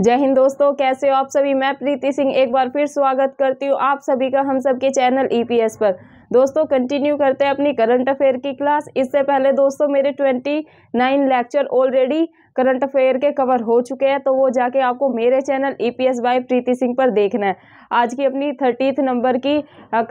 जय हिंद दोस्तों कैसे हो आप सभी मैं प्रीति सिंह एक बार फिर स्वागत करती हूँ आप सभी का हम सब के चैनल ईपीएस e पर दोस्तों कंटिन्यू करते हैं अपनी करंट अफेयर की क्लास इससे पहले दोस्तों मेरे twenty nine lecture already current affair के कवर हो चुके हैं तो वो जाके आपको मेरे channel E P S by Preeti Singh पर देखना है आज की अपनी थर्टीथ नंबर की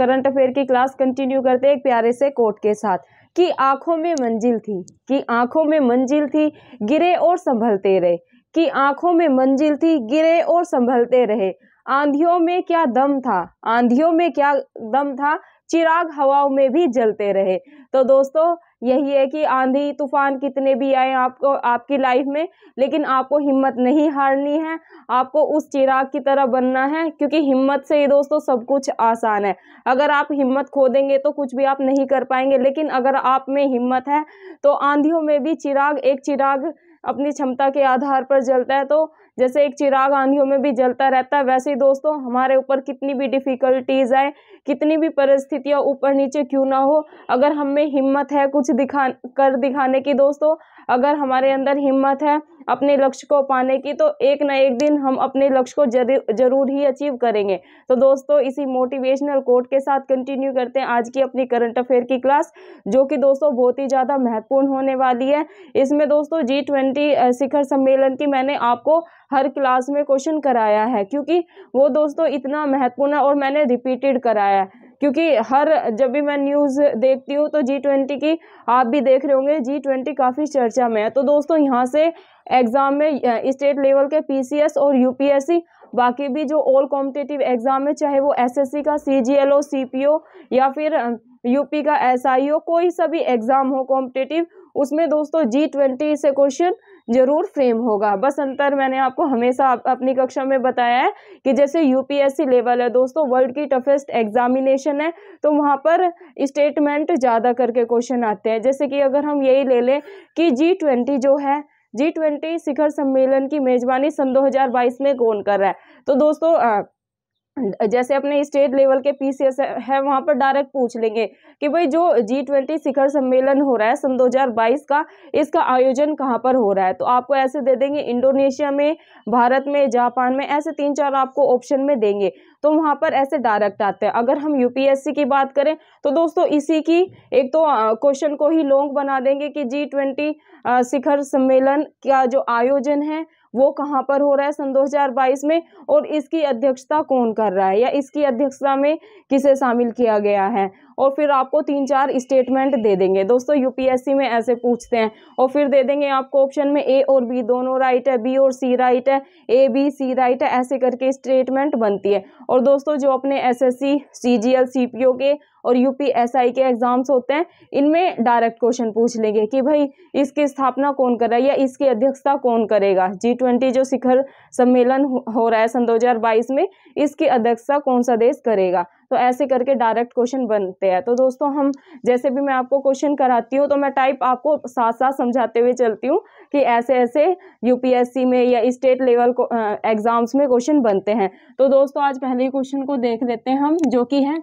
करंट अफेयर की क्लास कंटिन्यू करते एक प्यारे से कोट के साथ कि आँखों में मंजिल थी कि आँखों में मंजिल थी गिरे और संभलते रहे की आंखों में मंजिल थी गिरे और संभलते रहे आंधियों में क्या दम था आंधियों में क्या दम था चिराग हवाओं में भी जलते रहे तो दोस्तों यही है कि आंधी तूफान कितने भी आए आपको आपकी लाइफ में लेकिन आपको हिम्मत नहीं हारनी है आपको उस चिराग की तरह बनना है क्योंकि हिम्मत से ही दोस्तों सब कुछ आसान है अगर आप हिम्मत खो देंगे तो कुछ भी आप नहीं कर पाएंगे लेकिन अगर आप में हिम्मत है तो आंधियों में भी चिराग एक चिराग अपनी क्षमता के आधार पर जलता है तो जैसे एक चिराग आंधियों में भी जलता रहता है वैसे ही दोस्तों हमारे ऊपर कितनी भी डिफ़िकल्टीज़ आए कितनी भी परिस्थितियाँ ऊपर नीचे क्यों ना हो अगर हम में हिम्मत है कुछ दिखा कर दिखाने की दोस्तों अगर हमारे अंदर हिम्मत है अपने लक्ष्य को पाने की तो एक ना एक दिन हम अपने लक्ष्य को जरूर जरूर ही अचीव करेंगे तो दोस्तों इसी मोटिवेशनल कोट के साथ कंटिन्यू करते हैं आज की अपनी करंट अफेयर की क्लास जो कि दोस्तों बहुत ही ज़्यादा महत्वपूर्ण होने वाली है इसमें दोस्तों जी ट्वेंटी शिखर सम्मेलन की मैंने आपको हर क्लास में क्वेश्चन कराया है क्योंकि वो दोस्तों इतना महत्वपूर्ण है और मैंने रिपीटेड कराया है क्योंकि हर जब भी मैं न्यूज़ देखती हूँ तो जी ट्वेंटी की आप भी देख रहे होंगे जी ट्वेंटी काफ़ी चर्चा में है तो दोस्तों यहाँ से एग्ज़ाम में स्टेट लेवल के पीसीएस और यूपीएससी बाकी भी जो ऑल कॉम्पिटेटिव एग्ज़ाम है चाहे वो एसएससी का सीजीएलओ सीपीओ या फिर यूपी का एसआईओ कोई सा भी एग्ज़ाम हो कॉम्पिटेटिव उसमें दोस्तों जी ट्वेंटी से क्वेश्चन जरूर फ्रेम होगा बस अंतर मैंने आपको हमेशा आप, अपनी कक्षा में बताया है कि जैसे यूपीएससी लेवल है दोस्तों वर्ल्ड की टफेस्ट एग्जामिनेशन है तो वहाँ पर स्टेटमेंट ज़्यादा करके क्वेश्चन आते हैं जैसे कि अगर हम यही ले लें कि जी ट्वेंटी जो है जी ट्वेंटी शिखर सम्मेलन की मेजबानी सन 2022 में कौन कर रहा है तो दोस्तों जैसे अपने स्टेट लेवल के एस है वहाँ पर डायरेक्ट पूछ लेंगे कि भाई जो जी ट्वेंटी शिखर सम्मेलन हो रहा है सन 2022 का इसका आयोजन कहाँ पर हो रहा है तो आपको ऐसे दे देंगे इंडोनेशिया में भारत में जापान में ऐसे तीन चार आपको ऑप्शन में देंगे तो वहाँ पर ऐसे डायरेक्ट आते हैं अगर हम यूपीएससी की बात करें तो दोस्तों इसी की एक तो क्वेश्चन को ही लॉन्ग बना देंगे कि जी ट्वेंटी शिखर सम्मेलन का जो आयोजन है वो कहाँ पर हो रहा है सन 2022 में और इसकी अध्यक्षता कौन कर रहा है या इसकी अध्यक्षता में किसे शामिल किया गया है और फिर आपको तीन चार स्टेटमेंट दे देंगे दोस्तों यूपीएससी में ऐसे पूछते हैं और फिर दे देंगे आपको ऑप्शन में ए और बी दोनों राइट है बी और सी राइट है ए बी सी राइट है ऐसे करके स्टेटमेंट बनती है और दोस्तों जो अपने S S C C G L C P O के और यूपीएसआई के एग्जाम्स होते हैं इनमें डायरेक्ट क्वेश्चन पूछ लेंगे कि भाई इसकी स्थापना कौन कर रहा है या इसकी अध्यक्षता कौन करेगा जी ट्वेंटी जो शिखर सम्मेलन हो रहा है सन 2022 में इसकी अध्यक्षता कौन सा देश करेगा तो ऐसे करके डायरेक्ट क्वेश्चन बनते हैं तो दोस्तों हम जैसे भी मैं आपको क्वेश्चन कराती हूँ तो मैं टाइप आपको साथ साथ समझाते हुए चलती हूँ कि ऐसे ऐसे यूपीएससी में या स्टेट लेवल को एग्ज़ाम्स में क्वेश्चन बनते हैं तो दोस्तों आज पहले क्वेश्चन को देख लेते हैं हम जो कि है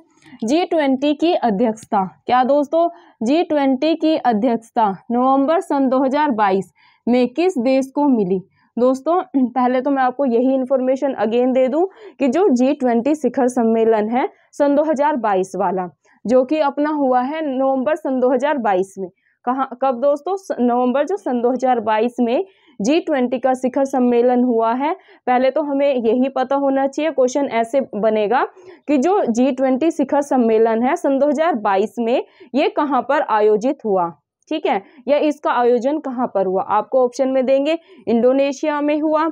जी ट्वेंटी की अध्यक्षता क्या दोस्तों जी ट्वेंटी की अध्यक्षता नवंबर सन 2022 में किस देश को मिली दोस्तों पहले तो मैं आपको यही इन्फॉर्मेशन अगेन दे दूं कि जो जी ट्वेंटी शिखर सम्मेलन है सन 2022 वाला जो कि अपना हुआ है नवंबर सन 2022 में कहा कब दोस्तों नवंबर जो सन 2022 में जी ट्वेंटी का शिखर सम्मेलन हुआ है पहले तो हमें यही पता होना चाहिए क्वेश्चन ऐसे बनेगा कि जो जी ट्वेंटी शिखर सम्मेलन है सन 2022 में ये कहाँ पर आयोजित हुआ ठीक है या इसका आयोजन कहाँ पर हुआ आपको ऑप्शन में देंगे इंडोनेशिया में हुआ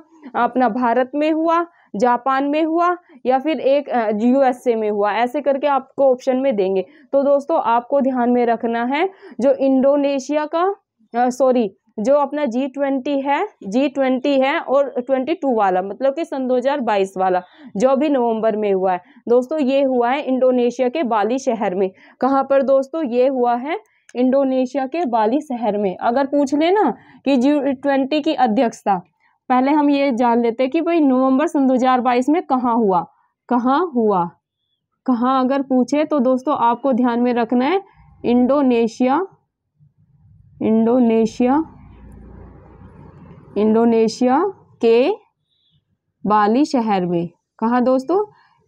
अपना भारत में हुआ जापान में हुआ या फिर एक यूएसए में हुआ ऐसे करके आपको ऑप्शन में देंगे तो दोस्तों आपको ध्यान में रखना है जो इंडोनेशिया का सॉरी जो अपना जी ट्वेंटी है जी ट्वेंटी है और ट्वेंटी टू वाला मतलब कि सन दो हजार बाईस वाला जो भी नवंबर में हुआ है दोस्तों ये हुआ है इंडोनेशिया के बाली शहर में कहाँ पर दोस्तों ये हुआ है इंडोनेशिया के बाली शहर में अगर पूछ लेना कि जी ट्वेंटी की अध्यक्षता पहले हम ये जान लेते कि भाई नवंबर सन 2022 में कहाँ हुआ कहाँ हुआ कहाँ अगर पूछे तो दोस्तों आपको ध्यान में रखना है इंडोनेशिया इंडोनेशिया इंडोनेशिया के बाली शहर में कहाँ दोस्तों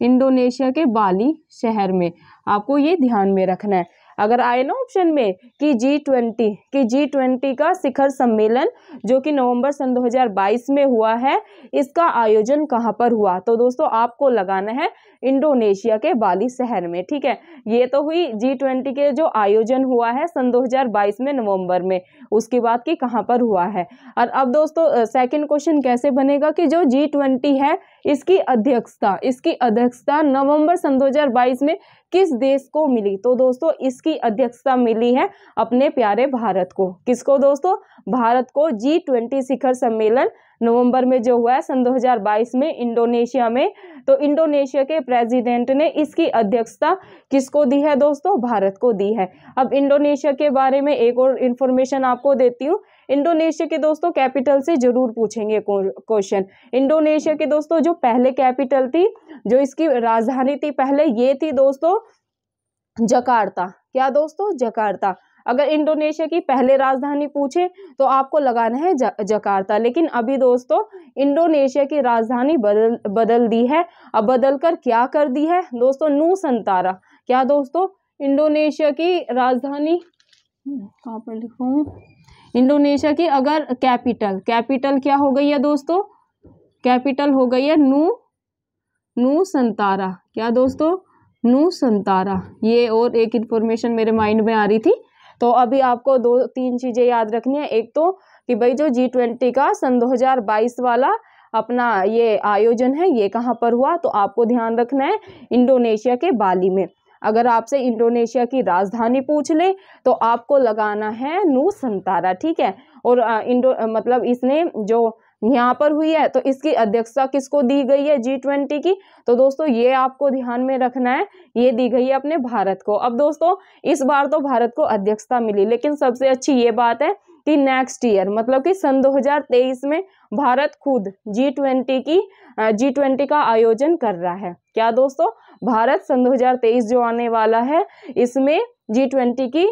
इंडोनेशिया के बाली शहर में आपको ये ध्यान में रखना है अगर आए ना ऑप्शन में कि जी ट्वेंटी कि जी ट्वेंटी का शिखर सम्मेलन जो कि नवंबर सन 2022 में हुआ है इसका आयोजन कहाँ पर हुआ तो दोस्तों आपको लगाना है इंडोनेशिया के बाली शहर में ठीक है ये तो हुई जी ट्वेंटी के जो आयोजन हुआ है सन 2022 में नवंबर में उसके बाद की कहाँ पर हुआ है और अब दोस्तों सेकेंड क्वेश्चन कैसे बनेगा कि जो जी ट्वेंटी है इसकी अध्यक्षता इसकी अध्यक्षता नवंबर सन 2022 में किस देश को मिली तो दोस्तों इसकी अध्यक्षता मिली है अपने प्यारे भारत को किसको दोस्तों भारत को जी ट्वेंटी शिखर सम्मेलन नवंबर में जो हुआ है सन 2022 में इंडोनेशिया में तो इंडोनेशिया के प्रेसिडेंट ने इसकी अध्यक्षता किसको दी है दोस्तों भारत को दी है अब इंडोनेशिया के बारे में एक और इन्फॉर्मेशन आपको देती हूँ इंडोनेशिया के दोस्तों कैपिटल से जरूर पूछेंगे क्वेश्चन इंडोनेशिया के दोस्तों जो पहले कैपिटल थी जो इसकी राजधानी थी पहले ये थी दोस्तों जकार्ता क्या दोस्तों जकार्ता अगर इंडोनेशिया की पहले राजधानी पूछे तो आपको लगाना है जकार्ता लेकिन अभी दोस्तों इंडोनेशिया की राजधानी बदल बदल दी है अब बदल कर क्या कर दी है दोस्तों नू संतारा क्या दोस्तों इंडोनेशिया की राजधानी हम्म, कहाँ पर लिखूँ इंडोनेशिया की अगर कैपिटल कैपिटल क्या हो गई है दोस्तों कैपिटल हो गई है नू नू संतारा क्या दोस्तों नू संतारा ये और एक इन्फॉर्मेशन मेरे माइंड में आ रही थी तो अभी आपको दो तीन चीज़ें याद रखनी है एक तो कि भाई जो जी ट्वेंटी का सन 2022 वाला अपना ये आयोजन है ये कहाँ पर हुआ तो आपको ध्यान रखना है इंडोनेशिया के बाली में अगर आपसे इंडोनेशिया की राजधानी पूछ ले तो आपको लगाना है नू संतारा ठीक है और इंडो मतलब इसने जो यहाँ पर हुई है तो इसकी अध्यक्षता किसको दी गई है जी ट्वेंटी की तो दोस्तों ये आपको ध्यान में रखना है ये दी गई है अपने भारत को अब दोस्तों इस बार तो भारत को अध्यक्षता मिली लेकिन सबसे अच्छी ये बात है कि नेक्स्ट ईयर मतलब कि सन 2023 में भारत खुद जी ट्वेंटी की जी ट्वेंटी का आयोजन कर रहा है क्या दोस्तों भारत सन 2023 जो आने वाला है इसमें जी ट्वेंटी की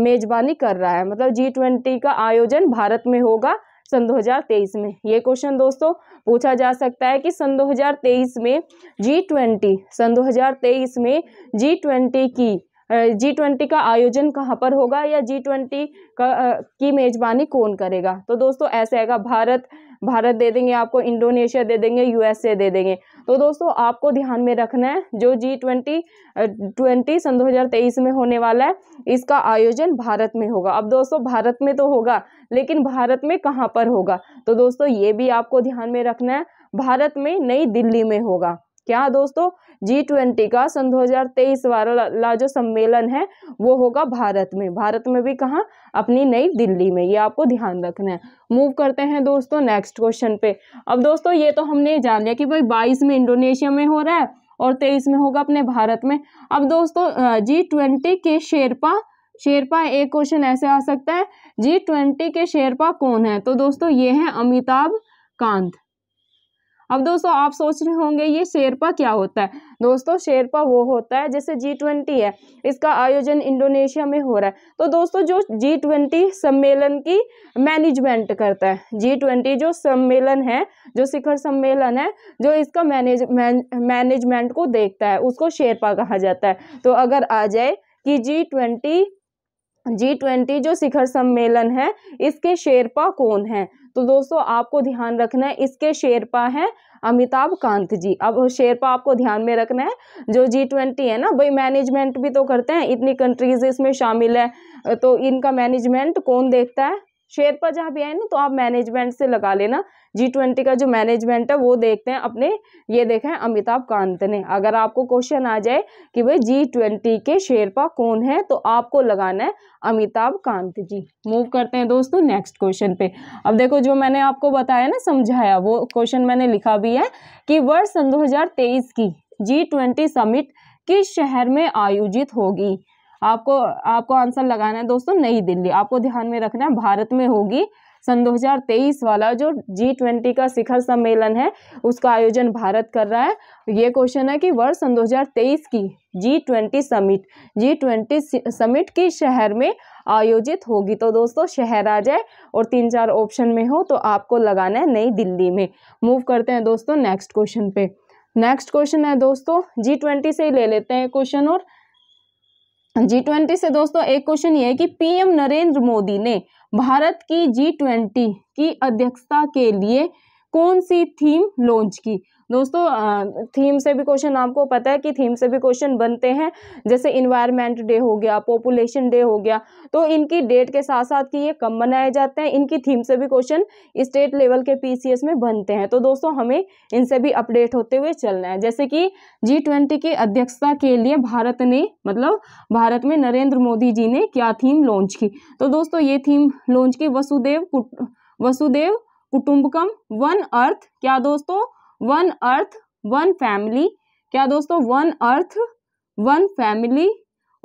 मेजबानी कर रहा है मतलब जी ट्वेंटी का आयोजन भारत में होगा सन 2023 में ये क्वेश्चन दोस्तों पूछा जा सकता है कि सन 2023 में जी ट्वेंटी सन 2023 में जी ट्वेंटी की जी ट्वेंटी का आयोजन कहाँ पर होगा या जी ट्वेंटी की मेज़बानी कौन करेगा तो दोस्तों ऐसे आएगा भारत भारत दे देंगे आपको इंडोनेशिया दे देंगे यूएसए दे देंगे तो दोस्तों आपको ध्यान में रखना है जो जी ट्वेंटी ट्वेंटी सन तेईस में होने वाला है इसका आयोजन भारत में होगा अब दोस्तों भारत में तो होगा लेकिन भारत में कहाँ पर होगा तो दोस्तों ये भी आपको ध्यान में रखना है भारत में नई दिल्ली में होगा क्या दोस्तों जी ट्वेंटी का सन 2023 वाला जो सम्मेलन है वो होगा भारत में भारत में भी कहाँ अपनी नई दिल्ली में ये आपको ध्यान रखना है मूव करते हैं दोस्तों नेक्स्ट क्वेश्चन पे अब दोस्तों ये तो हमने जान लिया कि भाई बाईस में इंडोनेशिया में हो रहा है और तेईस में होगा अपने भारत में अब दोस्तों जी ट्वेंटी के शेरपा शेरपा एक क्वेश्चन ऐसे आ सकता है जी ट्वेंटी के शेरपा कौन है तो दोस्तों ये हैं अमिताभ कांत अब दोस्तों आप सोच रहे होंगे ये शेरपा क्या होता है दोस्तों शेरपा वो होता है जैसे जी ट्वेंटी है इसका आयोजन इंडोनेशिया में हो रहा है तो दोस्तों जो जी ट्वेंटी सम्मेलन की मैनेजमेंट करता है जी ट्वेंटी जो सम्मेलन है जो शिखर सम्मेलन है जो इसका मैनेज मैनेजमेंट को देखता है उसको शेरपा कहा जाता है तो अगर आ जाए कि जी ट्वेंटी जी ट्वेंटी जो शिखर सम्मेलन है इसके शेरपा कौन है तो दोस्तों आपको ध्यान रखना है इसके शेरपा हैं अमिताभ कांत जी अब शेरपा आपको ध्यान में रखना है जो जी ट्वेंटी है ना भाई मैनेजमेंट भी तो करते हैं इतनी कंट्रीज इसमें शामिल है तो इनका मैनेजमेंट कौन देखता है शेयर पर जहाँ भी आए ना तो आप मैनेजमेंट से लगा लेना जी ट्वेंटी का जो मैनेजमेंट है वो देखते हैं अपने ये देखें अमिताभ कांत ने अगर आपको क्वेश्चन आ जाए कि भाई जी ट्वेंटी के शेयर पर कौन है तो आपको लगाना है अमिताभ कांत जी मूव करते हैं दोस्तों नेक्स्ट क्वेश्चन पे अब देखो जो मैंने आपको बताया ना समझाया वो क्वेश्चन मैंने लिखा भी है कि वर्ष सन दो की जी ट्वेंटी समिट किस शहर में आयोजित होगी आपको आपको आंसर लगाना है दोस्तों नई दिल्ली आपको ध्यान में रखना है भारत में होगी सन 2023 वाला जो जी ट्वेंटी का शिखर सम्मेलन है उसका आयोजन भारत कर रहा है ये क्वेश्चन है कि वर्ष सन 2023 की G twenty summit G twenty summit की शहर में आयोजित होगी तो दोस्तों शहर आ जाए और तीन चार ऑप्शन में हो तो आपको लगाना है नई दिल्ली में मूव करते हैं दोस्तों नेक्स्ट क्वेश्चन पे नेक्स्ट क्वेश्चन है दोस्तों जी ट्वेंटी से ही ले लेते हैं क्वेश्चन और जी ट्वेंटी से दोस्तों एक क्वेश्चन ये है कि पीएम नरेंद्र मोदी ने भारत की जी ट्वेंटी की अध्यक्षता के लिए कौन सी थीम लॉन्च की दोस्तों थीम से भी क्वेश्चन आपको पता है कि थीम से भी क्वेश्चन बनते हैं जैसे इन्वायरमेंट डे हो गया पॉपुलेशन डे हो गया तो इनकी डेट के साथ साथ कि ये कम मनाए जाते हैं इनकी थीम से भी क्वेश्चन स्टेट लेवल के पीसीएस में बनते हैं तो दोस्तों हमें इनसे भी अपडेट होते हुए चलना है जैसे कि जी ट्वेंटी की अध्यक्षता के लिए भारत ने मतलब भारत में नरेंद्र मोदी जी ने क्या थीम लॉन्च की तो दोस्तों ये थीम लॉन्च की वसुदेव वसुदेव कुटुंबकम वन अर्थ क्या दोस्तों वन अर्थ वन फैमिली क्या दोस्तों वन अर्थ वन फैमिली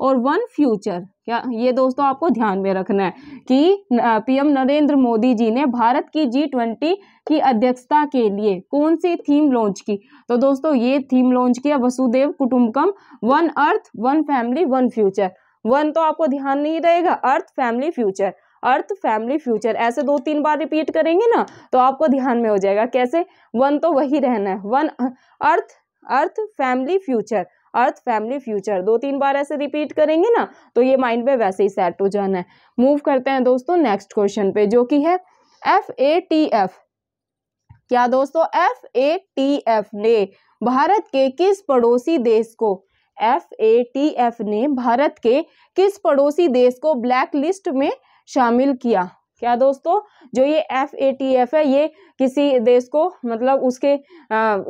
और वन फ्यूचर क्या ये दोस्तों आपको ध्यान में रखना है कि पीएम नरेंद्र मोदी जी ने भारत की जी ट्वेंटी की अध्यक्षता के लिए कौन सी थीम लॉन्च की तो दोस्तों ये थीम लॉन्च किया वसुदेव कुटुंबकम one earth one family one future one तो आपको ध्यान नहीं रहेगा earth family future earth family future ऐसे दो तीन बार रिपीट करेंगे ना तो आपको ध्यान में हो जाएगा कैसे वन तो वही रहना है one earth earth family future earth family future दो तीन बार ऐसे रिपीट करेंगे ना तो ये माइंड में वैसे ही सेट हो जाना है मूव करते हैं दोस्तों नेक्स्ट क्वेश्चन पे जो कि है एफ ए टी एफ क्या दोस्तों एफ ए टी एफ ने भारत के किस पड़ोसी देश को एफ ए टी एफ ने भारत के किस पड़ोसी देश को ब्लैक लिस्ट में शामिल किया क्या दोस्तों जो ये एफ ए टी एफ है ये किसी देश को मतलब उसके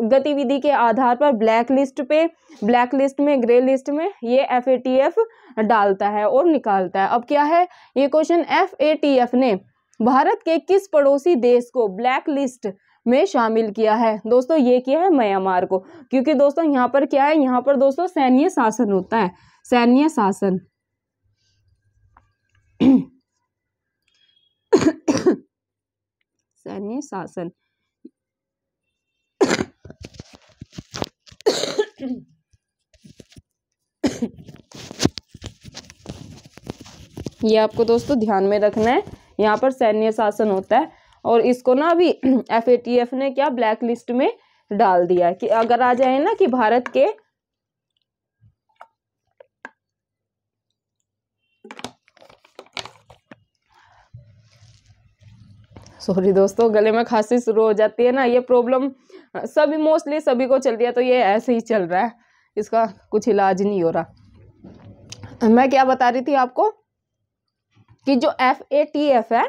गतिविधि के आधार पर ब्लैक लिस्ट पे ब्लैक लिस्ट में ग्रे लिस्ट में ये एफ ए टी एफ डालता है और निकालता है अब क्या है ये question F A T F ने भारत के किस पड़ोसी देश को ब्लैक लिस्ट में शामिल किया है दोस्तों ये किया है म्यांमार को क्योंकि दोस्तों यहाँ पर क्या है यहाँ पर दोस्तों सैन्य शासन होता है सैन्य शासन सैन्य शासन ये आपको दोस्तों ध्यान में रखना है यहाँ पर सैन्य शासन होता है और इसको ना अभी एफ ने क्या ब्लैक लिस्ट में डाल दिया कि अगर आ जाए ना कि भारत के सॉरी दोस्तों गले में खांसी शुरू हो जाती है ना ये प्रॉब्लम सभी मोस्टली सभी को चल रही है तो ये ऐसे ही चल रहा है इसका कुछ इलाज नहीं हो रहा मैं क्या बता रही थी आपको कि जो एफ ए टी एफ है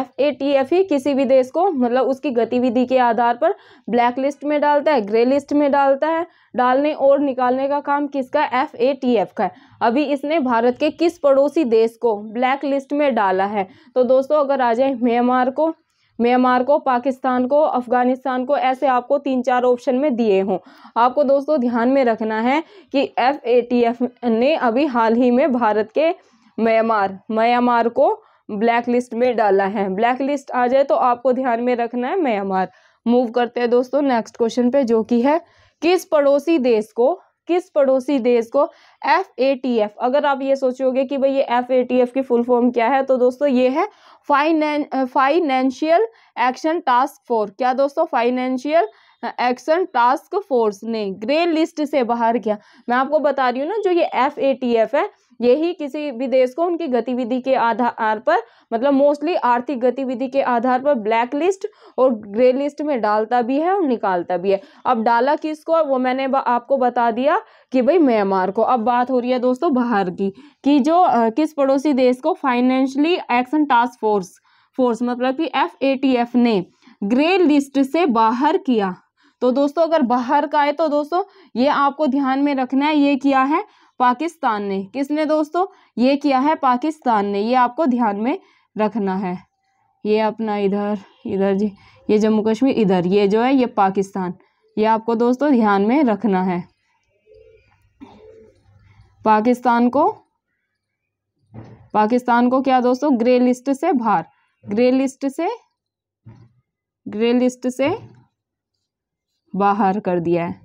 एफ ए टी एफ ही किसी भी देश को मतलब उसकी गतिविधि के आधार पर ब्लैक लिस्ट में डालता है ग्रे लिस्ट में डालता है डालने और निकालने का काम किसका एफ ए टी एफ का है अभी इसने भारत के किस पड़ोसी देश को ब्लैक लिस्ट में डाला है तो दोस्तों अगर आ जाए म्यांमार को म्यांमार को पाकिस्तान को अफ़गानिस्तान को ऐसे आपको तीन चार ऑप्शन में दिए हों आपको दोस्तों ध्यान में रखना है कि एफ ए टी एफ ने अभी हाल ही में भारत के म्यांमार म्यांमार को ब्लैक लिस्ट में डाला है ब्लैक लिस्ट आ जाए तो आपको ध्यान में रखना है म्यांमार मूव करते हैं दोस्तों नेक्स्ट क्वेश्चन पे जो कि है किस पड़ोसी देश को किस पड़ोसी देश को एफ ए टी एफ अगर आप ये सोचोगे कि भाई ये एफ ए टी एफ की फुल फॉर्म क्या है तो दोस्तों ये है फाइनें फाइनेंशियल एक्शन टास्क फोर्स क्या दोस्तों फाइनेंशियल एक्शन टास्क फोर्स ने ग्रे लिस्ट से बाहर किया मैं आपको बता रही हूँ ना जो ये एफ ए टी एफ है यही किसी भी देश को उनकी गतिविधि के आधार पर मतलब मोस्टली आर्थिक गतिविधि के आधार पर ब्लैक लिस्ट और ग्रे लिस्ट में डालता भी है और निकालता भी है अब डाला किसको वो मैंने आपको बता दिया कि भाई म्यांमार को अब बात हो रही है दोस्तों बाहर की कि जो आ, किस पड़ोसी देश को financially action task force force मतलब कि एफ ने ग्रे लिस्ट से बाहर किया तो दोस्तों अगर बाहर का है तो दोस्तों ये आपको ध्यान में रखना है ये क्या है पाकिस्तान ने किसने दोस्तों ये किया है पाकिस्तान ने ये आपको ध्यान में रखना है ये अपना इधर इधर जी ये जम्मू कश्मीर इधर ये जो है ये पाकिस्तान ये आपको दोस्तों ध्यान में रखना है पाकिस्तान को पाकिस्तान को क्या दोस्तों ग्रे लिस्ट से बाहर ग्रे लिस्ट से ग्रे लिस्ट से बाहर कर दिया है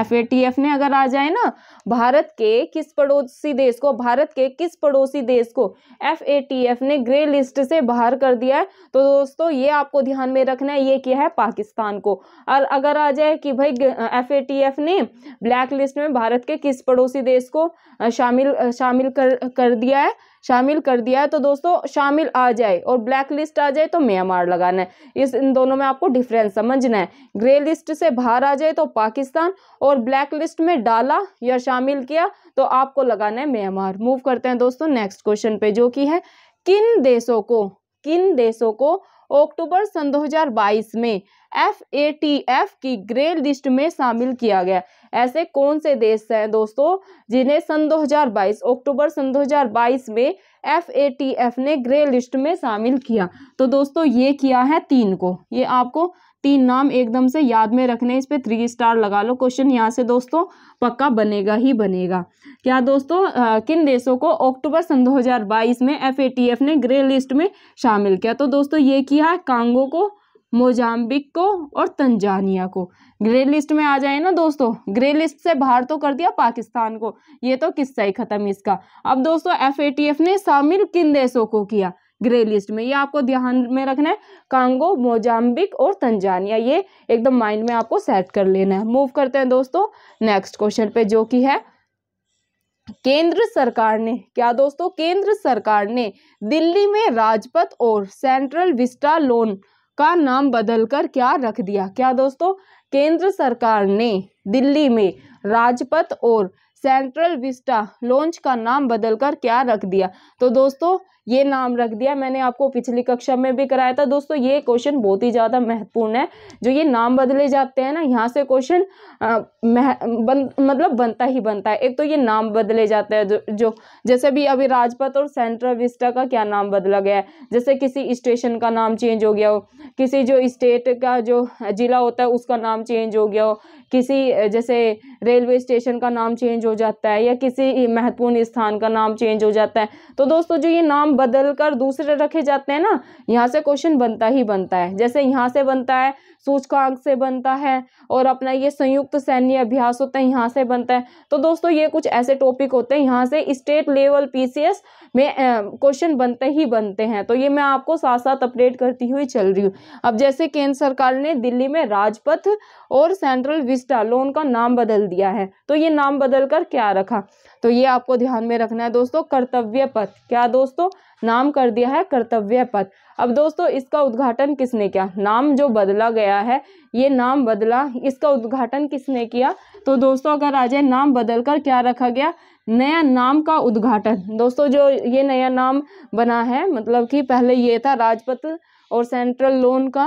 एफ ए टी एफ ने अगर आ जाए ना भारत के किस पड़ोसी देश को भारत के किस पड़ोसी देश को एफ ए टी एफ ने ग्रे लिस्ट से बाहर कर दिया है तो दोस्तों ये आपको ध्यान में रखना है ये क्या है पाकिस्तान को और अगर आ जाए कि भाई एफ ए टी एफ ने ब्लैक लिस्ट में भारत के किस पड़ोसी देश को शामिल शामिल कर कर दिया है शामिल कर दिया है तो दोस्तों शामिल आ जाए और ब्लैक लिस्ट आ जाए तो म्यांमार लगाना है इस इन दोनों में आपको डिफरेंस समझना है ग्रे लिस्ट से बाहर आ जाए तो पाकिस्तान और ब्लैक लिस्ट में डाला या शामिल किया तो आपको लगाना है म्यांमार मूव करते हैं दोस्तों नेक्स्ट क्वेश्चन पे जो कि है किन देशों को किन देशों को अक्टूबर सन 2022 में एफ ए टी एफ की ग्रे लिस्ट में शामिल किया गया ऐसे कौन से देश हैं दोस्तों जिन्हें सन 2022 अक्टूबर सन 2022 में एफ ए टी एफ ने ग्रे लिस्ट में शामिल किया तो दोस्तों ये किया है तीन को ये आपको तीन नाम एकदम से याद में रखने इस पर थ्री स्टार लगा लो क्वेश्चन यहाँ से दोस्तों पक्का बनेगा ही बनेगा क्या दोस्तों आ, किन देशों को अक्टूबर सन 2022 में एफ ने ग्रे लिस्ट में शामिल किया तो दोस्तों ये किया है कांगो को मोजाम्बिक को और तंजानिया को ग्रे लिस्ट में आ जाए ना दोस्तों ग्रे लिस्ट से बाहर तो कर दिया पाकिस्तान को ये तो किस्सा ही खत्म इसका अब दोस्तों एफ ने शामिल किन देशों को किया ग्रे लिस्ट में ये आपको ध्यान में रखना है कांगो मोजाम्बिक और तंजानिया ये एकदम माइंड में आपको सेट कर लेना है मूव करते हैं दोस्तों नेक्स्ट क्वेश्चन पे जो कि है केंद्र सरकार ने क्या दोस्तों केंद्र सरकार ने दिल्ली में राजपथ और सेंट्रल विस्टा लोन का नाम बदलकर क्या रख दिया क्या दोस्तों केंद्र सरकार ने दिल्ली में राजपथ और सेंट्रल विस्टा लॉन्च का नाम बदलकर क्या रख दिया तो दोस्तों ये नाम रख दिया मैंने आपको पिछली कक्षा में भी कराया था दोस्तों ये क्वेश्चन बहुत ही ज़्यादा महत्वपूर्ण है जो ये नाम बदले जाते हैं ना यहाँ से क्वेश्चन बन, मतलब बनता ही बनता है एक तो ये नाम बदले जाते हैं जो, जो जैसे भी अभी राजपथ और सेंट्रल विस्टा का क्या नाम बदला गया है जैसे किसी स्टेशन का नाम चेंज हो गया हो किसी जो स्टेट का जो ज़िला होता है उसका नाम चेंज हो गया हो किसी जैसे रेलवे स्टेशन का नाम चेंज हो जाता है या किसी महत्वपूर्ण स्थान का नाम चेंज हो जाता है तो दोस्तों जो ये नाम बदल कर दूसरे रखे जाते हैं ना यहाँ से क्वेश्चन बनता ही बनता है जैसे यहाँ से बनता है सूचकांक से बनता है और अपना ये संयुक्त सैन्य अभ्यास होता है यहाँ से बनता है तो दोस्तों ये कुछ ऐसे टॉपिक होते हैं यहाँ से स्टेट लेवल पीसीएस में क्वेश्चन बनते ही बनते हैं तो ये मैं आपको साथ साथ अपडेट करती हुई चल रही हूँ अब जैसे केंद्र सरकार ने दिल्ली में राजपथ और सेंट्रल विस्टा लोन का नाम बदल दिया है तो ये नाम बदल कर क्या रखा तो ये आपको ध्यान में रखना है दोस्तों कर्तव्य पथ क्या दोस्तों नाम कर दिया है कर्तव्य पथ अब दोस्तों इसका उद्घाटन किसने किया नाम जो बदला गया है ये नाम बदला इसका उद्घाटन किसने किया तो दोस्तों अगर आ जाए नाम बदलकर क्या रखा गया नया नाम का उद्घाटन दोस्तों जो ये नया नाम बना है मतलब कि पहले ये था राजपथ और सेंट्रल लोन का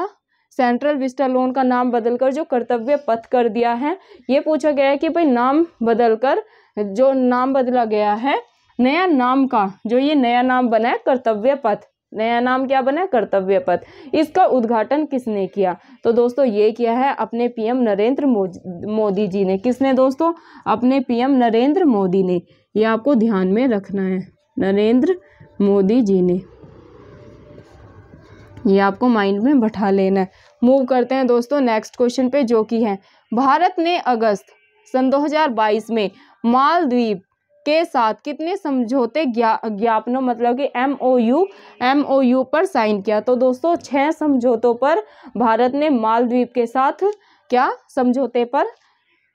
सेंट्रल विस्टा लोन का नाम बदलकर जो कर्तव्य पथ कर दिया है ये पूछा गया है कि भाई नाम बदलकर जो नाम बदला गया है नया नाम का जो ये नया नाम बना है कर्तव्य पथ नया नाम क्या बना है कर्तव्य पथ इसका उद्घाटन किसने किया तो दोस्तों ये किया है अपने पीएम नरेंद्र मोदी जी ने किसने दोस्तों अपने पीएम नरेंद्र मोदी ने ये आपको ध्यान में रखना है नरेंद्र मोदी जी ने ये आपको माइंड में बैठा लेना है मूव करते हैं दोस्तों नेक्स्ट क्वेश्चन पे जो कि है भारत ने अगस्त सन 2022 में मालदीव के साथ कितने समझौते ज्ञापनों मतलब कि M O U M O U पर साइन किया तो दोस्तों छह समझौतों पर भारत ने मालदीव के साथ क्या समझौते पर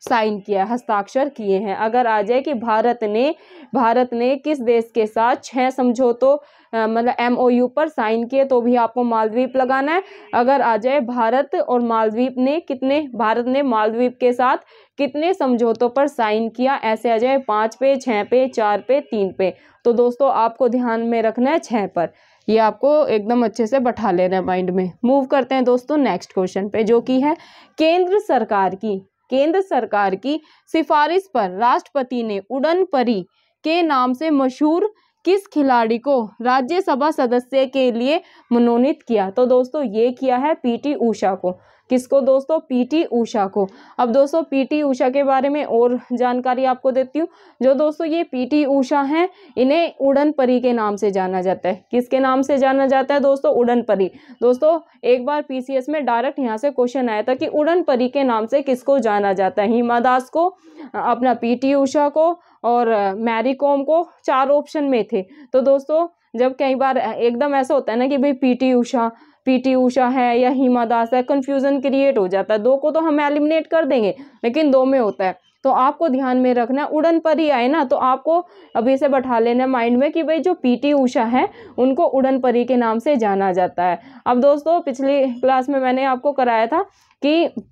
साइन किया हस्ताक्षर किए हैं अगर आ जाए कि भारत ने भारत ने किस देश के साथ छह समझौतों मतलब यू पर साइन किए तो भी आपको मालद्वीप लगाना है अगर आ जाए भारत और मालद्वीप ने कितने भारत ने मालद्वीप के साथ कितने समझौतों पर साइन किया ऐसे आ जाए पाँच पे छः पे चार पे तीन पे तो दोस्तों आपको ध्यान में रखना है छः पर ये आपको एकदम अच्छे से बैठा लेना है माइंड में मूव करते हैं दोस्तों नेक्स्ट क्वेश्चन पे जो कि है केंद्र सरकार की केंद्र सरकार की सिफारिश पर राष्ट्रपति ने उड़न परी के नाम से मशहूर किस खिलाड़ी को राज्यसभा सदस्य के लिए मनोनीत किया तो दोस्तों ये किया है पीटी ऊषा को किसको दोस्तों पीटी ऊषा को अब दोस्तों पीटी ऊषा के बारे में और जानकारी आपको देती हूँ जो दोस्तों ये पीटी ऊषा हैं इन्हें उड़न परी के नाम से जाना जाता है किसके नाम से जाना जाता है दोस्तों उड़न परी दोस्तों एक बार पीसीएस में डायरेक्ट यहाँ से क्वेश्चन आया था कि उड़न परी के नाम से किसको जाना जाता है हिमा दास को अपना पी ऊषा को और मैरी कॉम को चार ऑप्शन में थे तो दोस्तों जब कई बार एकदम ऐसा होता है ना कि भाई पीटी उषा पीटी उषा है या हिमा दास है कन्फ्यूज़न क्रिएट हो जाता है दो को तो हम एलिमिनेट कर देंगे लेकिन दो में होता है तो आपको ध्यान में रखना है उड़न पर ही आए ना तो आपको अभी से बैठा लेना माइंड में कि भाई जो पीटी उषा है उनको उड़न परी के नाम से जाना जाता है अब दोस्तों पिछली क्लास में मैंने आपको कराया था कि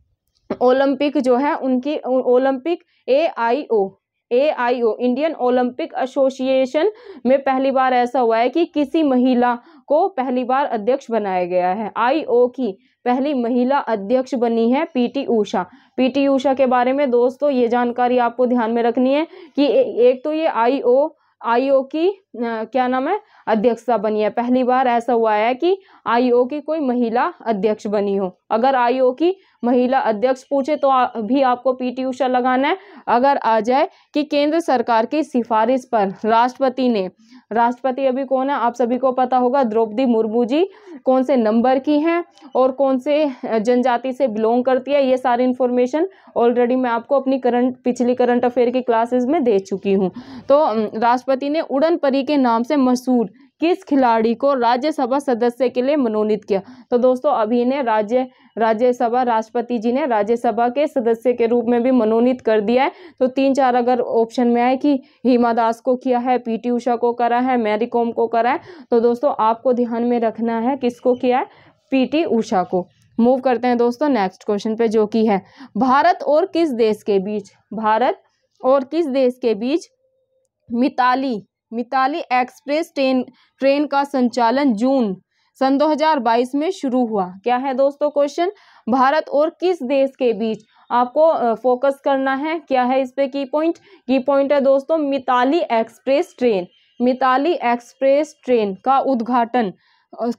ओलंपिक जो है उनकी Olympic A I O A Indian Olympic association में पहली बार ऐसा हुआ है कि किसी महिला को पहली बार अध्यक्ष बनाया गया है ओ की पहली महिला अध्यक्ष बनी है पीटी ऊषा पीटी ऊषा के बारे में दोस्तों ये जानकारी आपको ध्यान में रखनी है कि एक तो ये आई ओ की क्या नाम है अध्यक्षता बनी है पहली बार ऐसा हुआ है कि आईओ की कोई महिला अध्यक्ष बनी हो अगर आईओ की महिला अध्यक्ष पूछे तो भी आपको पीटी उषा लगाना है अगर आ जाए कि केंद्र सरकार की सिफारिश पर राष्ट्रपति ने राष्ट्रपति अभी कौन है आप सभी को पता होगा द्रौपदी मुर्मू जी कौन से नंबर की हैं और कौन से जनजाति से बिलोंग करती है ये सारी इन्फॉर्मेशन ऑलरेडी मैं आपको अपनी करंट पिछली करंट अफेयर की क्लासेज में दे चुकी हूँ तो राष्ट्रपति ने उड़न परी पार्टी के नाम से मशहूर किस खिलाड़ी को राज्यसभा सदस्य के लिए मनोनीत किया तो दोस्तों अभी ने राज्य राज्यसभा राष्ट्रपति जी ने राज्यसभा के सदस्य के रूप में भी मनोनीत कर दिया है तो तीन चार अगर ऑप्शन में आए कि हिमा दास को किया है पीटी उषा को करा है मैरी कॉम को करा है तो दोस्तों आपको ध्यान में रखना है किसको किया है पीटी उषा को मूव करते हैं दोस्तों नेक्स्ट क्वेश्चन पे जो कि है भारत और किस देश के बीच भारत और किस देश के बीच Mitali Mitali express train train का संचालन जून सन 2022 में शुरू हुआ क्या है दोस्तों क्वेश्चन भारत और किस देश के बीच आपको फोकस करना है क्या है इस पे की पॉइंट की पॉइंट है दोस्तों Mitali express train Mitali express train का उद्घाटन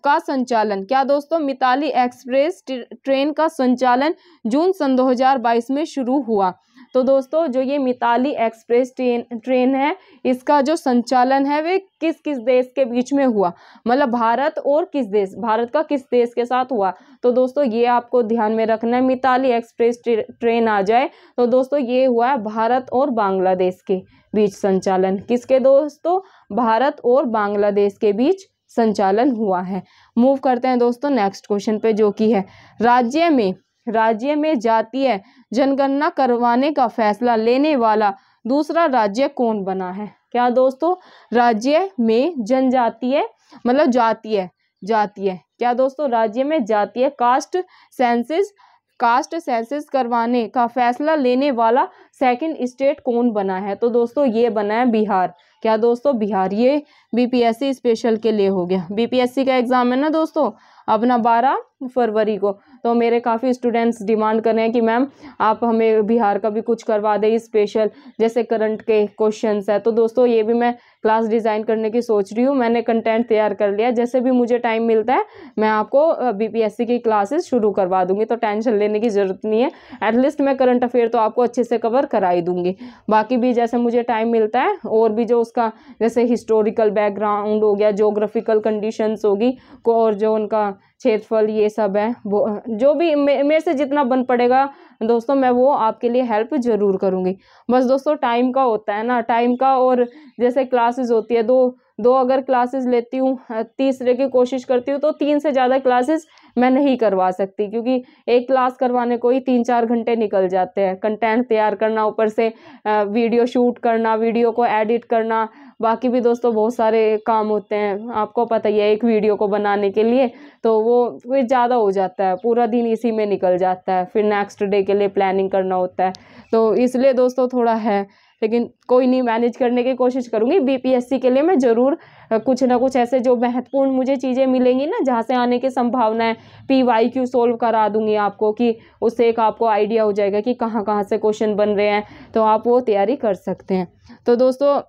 का संचालन क्या दोस्तों मिताली एक्सप्रेस ट्रेन का संचालन जून सन 2022 में शुरू हुआ तो दोस्तों जो ये मिताली एक्सप्रेस ट्रेन ट्रेन है इसका जो संचालन है वे किस किस देश के बीच में हुआ मतलब भारत और किस देश भारत का किस देश के साथ हुआ तो दोस्तों ये आपको ध्यान में रखना है मिताली एक्सप्रेस ट्रेन आ जाए तो दोस्तों ये हुआ है भारत और बांग्लादेश के बीच संचालन किसके दोस्तों भारत और बांग्लादेश के बीच संचालन हुआ है मूव करते हैं दोस्तों नेक्स्ट क्वेश्चन पे जो कि है राज्य में राज्य में जातीय जनगणना करवाने का फैसला लेने वाला दूसरा राज्य कौन बना है क्या दोस्तों राज्य में जनजातीय मतलब जातीय जातीय क्या दोस्तों राज्य में जातीय कास्ट सेंसिस कास्ट सेंसिस करवाने का फैसला लेने वाला सेकंड स्टेट कौन बना है तो दोस्तों ये बना है बिहार क्या दोस्तों बिहार ये बीपीएससी स्पेशल के लिए हो गया बीपीएससी का एग्ज़ाम है ना दोस्तों अपना बारह फरवरी को तो मेरे काफ़ी स्टूडेंट्स डिमांड कर रहे हैं कि मैम आप हमें बिहार का भी कुछ करवा दें स्पेशल जैसे करंट के क्वेश्चन है तो दोस्तों ये भी मैं क्लास डिज़ाइन करने की सोच रही हूँ मैंने कंटेंट तैयार कर लिया जैसे भी मुझे टाइम मिलता है मैं आपको बीपीएससी की क्लासेस शुरू करवा दूँगी तो टेंशन लेने की ज़रूरत नहीं है एटलीस्ट मैं करंट अफेयर तो आपको अच्छे से कवर करा ही दूँगी बाकी भी जैसे मुझे टाइम मिलता है और भी जो उसका जैसे हिस्टोरिकल बैकग्राउंड हो गया जोग्राफिकल कंडीशन होगी और जो उनका क्षेत्रफल ये सब है वो जो भी मे, मेरे से जितना बन पड़ेगा दोस्तों मैं वो आपके लिए हेल्प ज़रूर करूँगी बस दोस्तों टाइम का होता है ना टाइम का और जैसे क्लासेस होती है दो दो अगर क्लासेस लेती हूँ तीसरे की कोशिश करती हूँ तो तीन से ज़्यादा क्लासेस मैं नहीं करवा सकती क्योंकि एक क्लास करवाने को ही तीन चार घंटे निकल जाते हैं कंटेंट तैयार करना ऊपर से वीडियो शूट करना वीडियो को एडिट करना बाकी भी दोस्तों बहुत सारे काम होते हैं आपको पता ही है एक वीडियो को बनाने के लिए तो वो फिर ज़्यादा हो जाता है पूरा दिन इसी में निकल जाता है फिर नेक्स्ट डे के लिए प्लानिंग करना होता है तो इसलिए दोस्तों थोड़ा है लेकिन कोई नहीं मैनेज करने की कोशिश करूँगी बीपीएससी के लिए मैं ज़रूर कुछ ना कुछ ऐसे जो महत्वपूर्ण मुझे चीज़ें मिलेंगी ना जहाँ से आने की संभावना है पी वाई क्यू सोल्व करा दूँगी आपको कि उससे एक आपको आइडिया हो जाएगा कि कहाँ कहाँ से क्वेश्चन बन रहे हैं तो आप वो तैयारी कर सकते हैं तो दोस्तों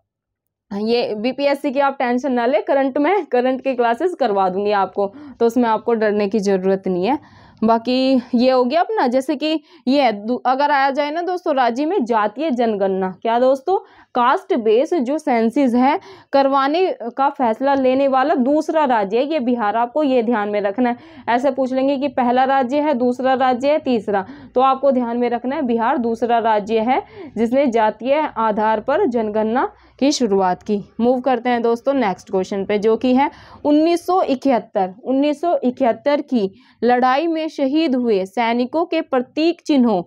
हाँ, ये बीपीएससी की आप टेंशन ना ले करंट में करंट की क्लासेस करवा दूंगी आपको तो उसमें आपको डरने की ज़रूरत नहीं है बाकी ये हो गया अपना जैसे कि ये अगर आया जाए ना दोस्तों राज्य में जातीय जनगणना क्या दोस्तों कास्ट बेस जो सेंसिस है करवाने का फैसला लेने वाला दूसरा राज्य है ये बिहार आपको ये ध्यान में रखना है ऐसे पूछ लेंगे कि पहला राज्य है दूसरा राज्य है तीसरा तो आपको ध्यान में रखना है बिहार दूसरा राज्य है जिसने जातीय आधार पर जनगणना की शुरुआत की मूव करते हैं दोस्तों नेक्स्ट क्वेश्चन पे जो कि है 1971 1971 की लड़ाई में शहीद हुए सैनिकों के प्रतीक चिन्हों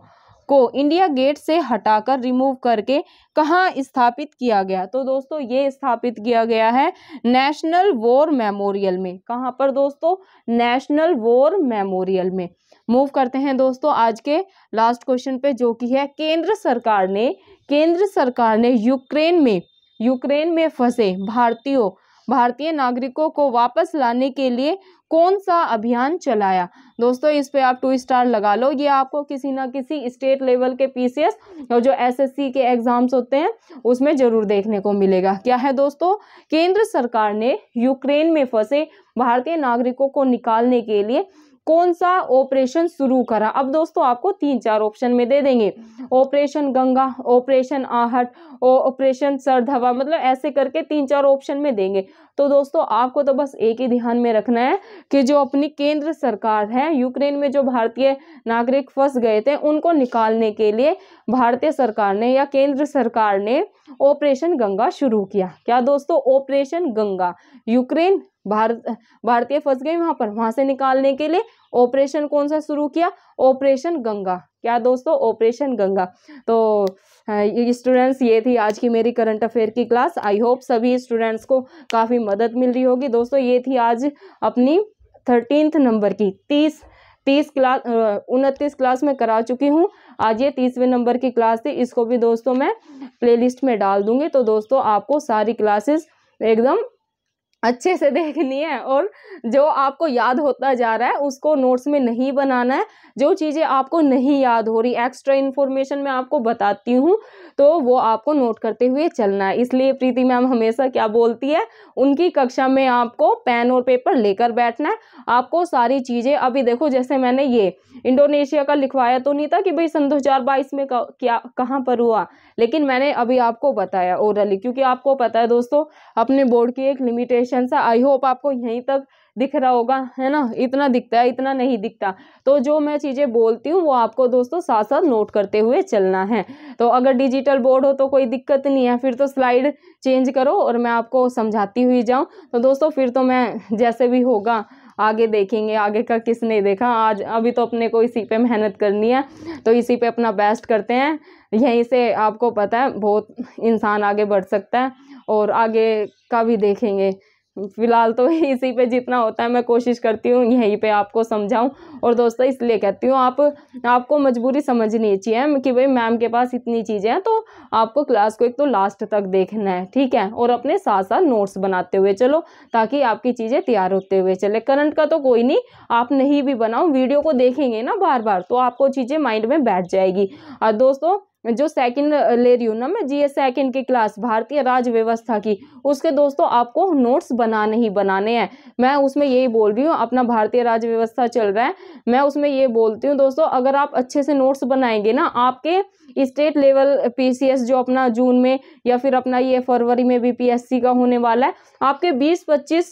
को इंडिया गेट से हटाकर रिमूव करके कहाँ स्थापित किया गया तो दोस्तों ये स्थापित किया गया है नेशनल वॉर मेमोरियल में कहाँ पर दोस्तों नेशनल वॉर मेमोरियल में मूव करते हैं दोस्तों आज के लास्ट क्वेश्चन पे जो कि है केंद्र सरकार ने केंद्र सरकार ने यूक्रेन में यूक्रेन में फंसे भारतीयों भारतीय नागरिकों को वापस लाने के लिए कौन सा अभियान चलाया दोस्तों इस पे आप टू स्टार लगा लो ये आपको किसी ना किसी स्टेट लेवल के पीसीएस और जो एसएससी के एग्ज़ाम्स होते हैं उसमें ज़रूर देखने को मिलेगा क्या है दोस्तों केंद्र सरकार ने यूक्रेन में फंसे भारतीय नागरिकों को निकालने के लिए कौन सा ऑपरेशन शुरू करा अब दोस्तों आपको तीन चार ऑप्शन में दे देंगे operation Ganga operation Aahat operation सरधवा मतलब ऐसे करके तीन चार ऑप्शन में देंगे तो दोस्तों आपको तो बस एक ही ध्यान में रखना है कि जो अपनी केंद्र सरकार है यूक्रेन में जो भारतीय नागरिक फंस गए थे उनको निकालने के लिए भारतीय सरकार ने या केंद्र सरकार ने ऑपरेशन गंगा शुरू किया क्या दोस्तों ऑपरेशन गंगा यूक्रेन भारत भारतीय फंस गए वहां पर वहां से निकालने के लिए ऑपरेशन कौन सा शुरू किया ऑपरेशन गंगा क्या दोस्तों ऑपरेशन गंगा तो स्टूडेंट्स ये थी आज की मेरी करंट अफेयर की क्लास आई होप सभी स्टूडेंट्स को काफ़ी मदद मिल रही होगी दोस्तों ये थी आज अपनी थर्टीनथ नंबर की तीस तीस क्लास उनतीस क्लास में करा चुकी हूँ आज ये तीसवें नंबर की क्लास थी इसको भी दोस्तों मैं प्लेलिस्ट में डाल दूँगी तो दोस्तों आपको सारी क्लासेस एकदम अच्छे से देखनी है और जो आपको याद होता जा रहा है उसको नोट्स में नहीं बनाना है जो चीज़ें आपको नहीं याद हो रही एक्स्ट्रा इन्फॉर्मेशन मैं आपको बताती हूँ तो वो आपको नोट करते हुए चलना है इसलिए प्रीति मैम हमेशा क्या बोलती है उनकी कक्षा में आपको पेन और पेपर लेकर बैठना है आपको सारी चीज़ें अभी देखो जैसे मैंने ये इंडोनेशिया का लिखवाया तो नहीं था कि भाई सन दो में क्या कहाँ पर हुआ लेकिन मैंने अभी आपको बताया ओरली क्योंकि आपको पता है दोस्तों अपने बोर्ड की एक लिमिटेशन क्वेश्चन है आई होप आपको यहीं तक दिख रहा होगा है ना इतना दिखता है इतना नहीं दिखता तो जो मैं चीज़ें बोलती हूँ वो आपको दोस्तों साथ साथ नोट करते हुए चलना है तो अगर डिजिटल बोर्ड हो तो कोई दिक्कत नहीं है फिर तो स्लाइड चेंज करो और मैं आपको समझाती हुई जाऊँ तो दोस्तों फिर तो मैं जैसे भी होगा आगे देखेंगे आगे का किसने देखा आज अभी तो अपने को इसी पे मेहनत करनी है तो इसी पे अपना बेस्ट करते हैं यहीं से आपको पता है बहुत इंसान आगे बढ़ सकता है और आगे का भी देखेंगे फ़िलहाल तो इसी पे जितना होता है मैं कोशिश करती हूँ यहीं पे आपको समझाऊँ और दोस्तों इसलिए कहती हूँ आप आपको मजबूरी समझनी चाहिए कि भाई मैम के पास इतनी चीज़ें हैं तो आपको क्लास को एक तो लास्ट तक देखना है ठीक है और अपने साथ साथ नोट्स बनाते हुए चलो ताकि आपकी चीज़ें तैयार होते हुए चले करंट का तो कोई नहीं आप नहीं भी बनाओ वीडियो को देखेंगे ना बार बार तो आपको चीज़ें माइंड में बैठ जाएगी और दोस्तों जो सेकंड ले रही हूँ ना मैं जी सेकंड की क्लास भारतीय राज्य व्यवस्था की उसके दोस्तों आपको नोट्स बनाने ही बनाने हैं मैं उसमें यही बोल रही हूँ अपना भारतीय राज्य व्यवस्था चल रहा है मैं उसमें ये बोलती हूँ दोस्तों अगर आप अच्छे से नोट्स बनाएंगे ना आपके स्टेट लेवल पीसीएस जो अपना जून में या फिर अपना ये फरवरी में बीपीएससी का होने वाला है आपके 20-25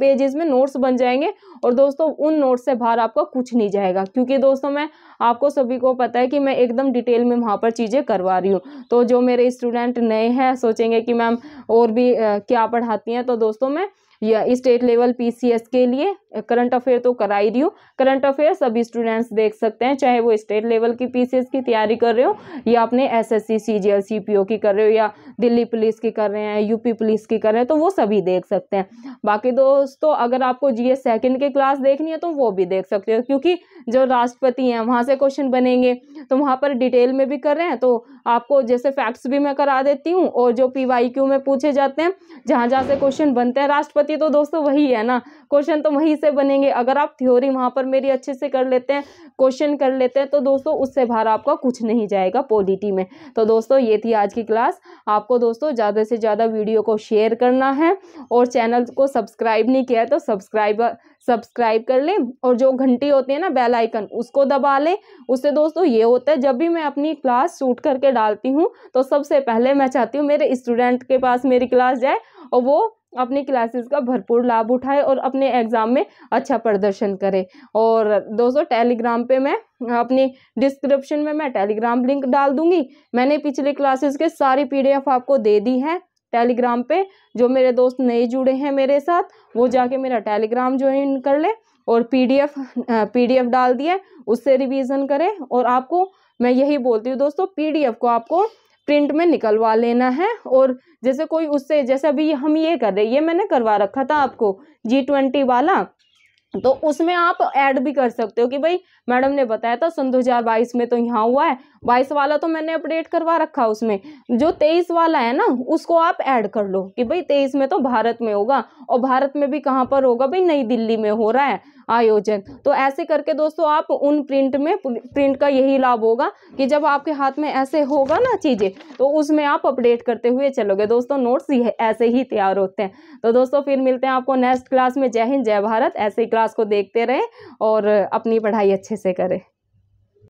पेजेस में नोट्स बन जाएंगे और दोस्तों उन नोट्स से बाहर आपका कुछ नहीं जाएगा क्योंकि दोस्तों मैं आपको सभी को पता है कि मैं एकदम डिटेल में वहाँ पर चीज़ें करवा रही हूँ तो जो मेरे स्टूडेंट नए हैं सोचेंगे कि मैम और भी क्या पढ़ाती हैं तो दोस्तों मैं या स्टेट लेवल पीसीएस के लिए करंट अफेयर तो करा ही रही हूँ करंट अफेयर सभी स्टूडेंट्स देख सकते हैं चाहे वो स्टेट लेवल की पीसीएस की तैयारी कर रहे हो या अपने एसएससी सीजीएल सीपीओ की कर रहे हो या दिल्ली पुलिस की कर रहे हैं यूपी पुलिस की कर रहे हैं तो वो सभी देख सकते हैं बाकी दोस्तों अगर आपको एस सेकेंड की क्लास देखनी है तो वो भी देख सकते हो क्योंकि जो राष्ट्रपति हैं वहाँ से क्वेश्चन बनेंगे तो वहाँ पर डिटेल में भी कर रहे हैं तो आपको जैसे फैक्ट्स भी मैं करा देती हूँ और जो पी में पूछे जाते हैं जहाँ जहाँ से क्वेश्चन बनते हैं राष्ट्रपति क्योंकि तो दोस्तों वही है ना क्वेश्चन तो वही से बनेंगे अगर आप थ्योरी वहां पर मेरी अच्छे से कर लेते हैं क्वेश्चन कर लेते हैं तो दोस्तों उससे बाहर आपका कुछ नहीं जाएगा पॉलिटी में तो दोस्तों ये थी आज की क्लास आपको दोस्तों ज़्यादा से ज़्यादा वीडियो को शेयर करना है और चैनल को सब्सक्राइब नहीं किया है तो सब्सक्राइब सब्सक्राइब कर लें और जो घंटी होती है ना बेल आइकन उसको दबा लें उससे दोस्तों ये होता है जब भी मैं अपनी क्लास शूट करके डालती हूँ तो सबसे पहले मैं चाहती हूँ मेरे स्टूडेंट के पास मेरी क्लास जाए और वो अपनी क्लासेस का भरपूर लाभ उठाए और अपने एग्ज़ाम में अच्छा प्रदर्शन करे और दोस्तों टेलीग्राम पे मैं अपनी डिस्क्रिप्शन में मैं टेलीग्राम लिंक डाल दूंगी मैंने पिछले क्लासेस के सारी पीडीएफ आपको दे दी है टेलीग्राम पे जो मेरे दोस्त नए जुड़े हैं मेरे साथ वो जाके मेरा टेलीग्राम ज्वाइन कर ले और पी डी डाल दिए उससे रिविजन करें और आपको मैं यही बोलती हूँ दोस्तों पी को आपको प्रिंट में निकलवा लेना है और जैसे कोई उससे जैसे अभी हम ये कर रहे ये मैंने करवा रखा था आपको जी ट्वेंटी वाला तो उसमें आप ऐड भी कर सकते हो कि भाई मैडम ने बताया था सन बाईस में तो यहाँ हुआ है बाईस वाला तो मैंने अपडेट करवा रखा उसमें जो तेईस वाला है ना उसको आप ऐड कर लो कि भाई तेईस में तो भारत में होगा और भारत में भी कहाँ पर होगा भाई नई दिल्ली में हो रहा है आयोजन तो ऐसे करके दोस्तों आप उन प्रिंट में प्रिंट का यही लाभ होगा कि जब आपके हाथ में ऐसे होगा ना चीज़ें तो उसमें आप अपडेट करते हुए चलोगे दोस्तों नोट्स ऐसे ही तैयार होते हैं तो दोस्तों फिर मिलते हैं आपको नेक्स्ट क्लास में जय हिंद जय भारत ऐसे क्लास को देखते रहें और अपनी पढ़ाई अच्छे से करें